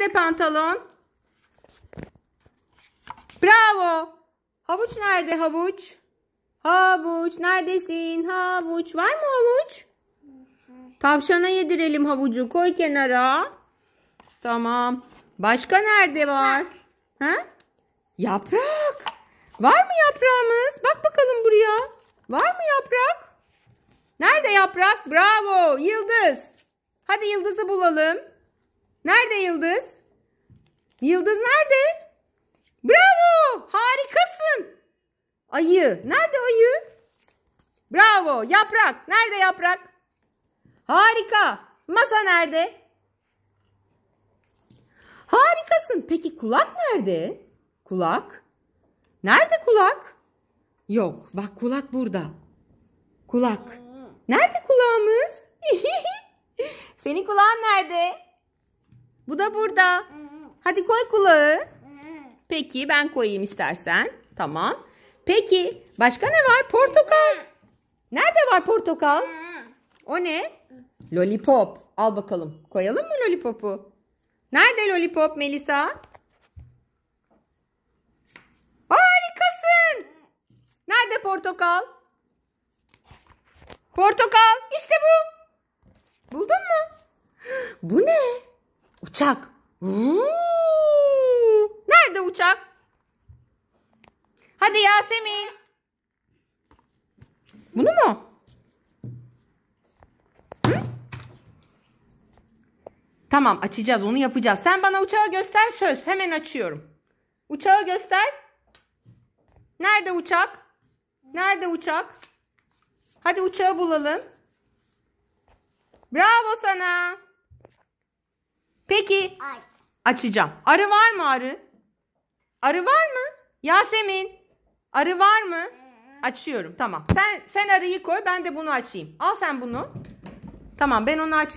Nerede pantolon? Bravo. Havuç nerede havuç? Havuç neredesin? Havuç var mı havuç? Tavşana yedirelim havucu. Koy kenara. Tamam. Başka nerede var? Ha? Yaprak. Var mı yaprağımız? Bak bakalım buraya. Var mı yaprak? Nerede yaprak? Bravo. Yıldız. Hadi yıldızı bulalım. Nerede Yıldız? Yıldız nerede? Bravo! Harikasın! Ayı. Nerede ayı? Bravo! Yaprak. Nerede yaprak? Harika. Masa nerede? Harikasın. Peki kulak nerede? Kulak. Nerede kulak? Yok. Bak kulak burada. Kulak. Nerede kulağımız? Senin kulağın nerede? Bu da burada. Hadi koy kulağı. Peki ben koyayım istersen. Tamam. Peki başka ne var? Portakal. Nerede var portakal? O ne? Lollipop. Al bakalım. Koyalım mı lollipopu? Nerede lollipop Melisa? Harikasın. Nerede portakal? Portakal. İşte bu. Buldun mu? Bu ne? Uçak. Nerede uçak? Hadi Yasemin. Bunu mu? Tamam açacağız onu yapacağız. Sen bana uçağı göster söz. Hemen açıyorum. Uçağı göster. Nerede uçak? Nerede uçak? Hadi uçağı bulalım. Bravo sana. Peki. Ay. Açacağım. Arı var mı arı? Arı var mı? Yasemin. Arı var mı? Açıyorum. Tamam. Sen sen arıyı koy. Ben de bunu açayım. Al sen bunu. Tamam ben onu açacağım.